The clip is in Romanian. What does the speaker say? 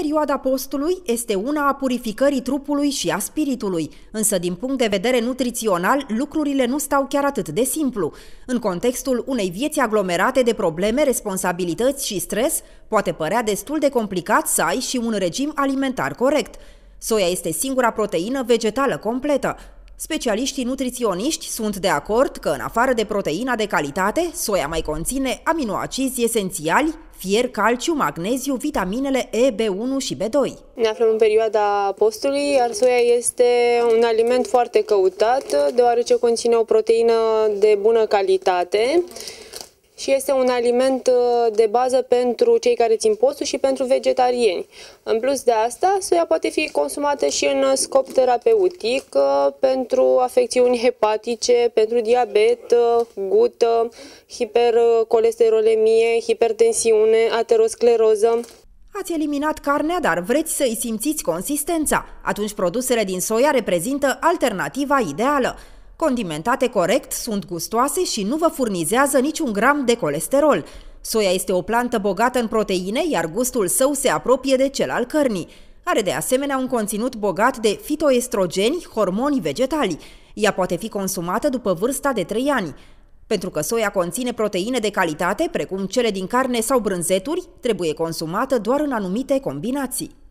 Perioada postului este una a purificării trupului și a spiritului, însă din punct de vedere nutrițional lucrurile nu stau chiar atât de simplu. În contextul unei vieți aglomerate de probleme, responsabilități și stres, poate părea destul de complicat să ai și un regim alimentar corect. Soia este singura proteină vegetală completă. Specialiștii nutriționiști sunt de acord că, în afară de proteina de calitate, soia mai conține aminoacizi esențiali, fier, calciu, magneziu, vitaminele E, B1 și B2. Ne aflăm în perioada postului, iar soia este un aliment foarte căutat, deoarece conține o proteină de bună calitate, și este un aliment uh, de bază pentru cei care țin postul și pentru vegetarieni. În plus de asta, soia poate fi consumată și în scop terapeutic uh, pentru afecțiuni hepatice, pentru diabet, uh, gută, hipercolesterolemie, hipertensiune, ateroscleroză. Ați eliminat carnea, dar vreți să-i simțiți consistența? Atunci produsele din soia reprezintă alternativa ideală. Condimentate corect, sunt gustoase și nu vă furnizează niciun gram de colesterol. Soia este o plantă bogată în proteine, iar gustul său se apropie de cel al cărnii. Are de asemenea un conținut bogat de fitoestrogeni, hormoni vegetali. Ea poate fi consumată după vârsta de 3 ani. Pentru că soia conține proteine de calitate, precum cele din carne sau brânzeturi, trebuie consumată doar în anumite combinații.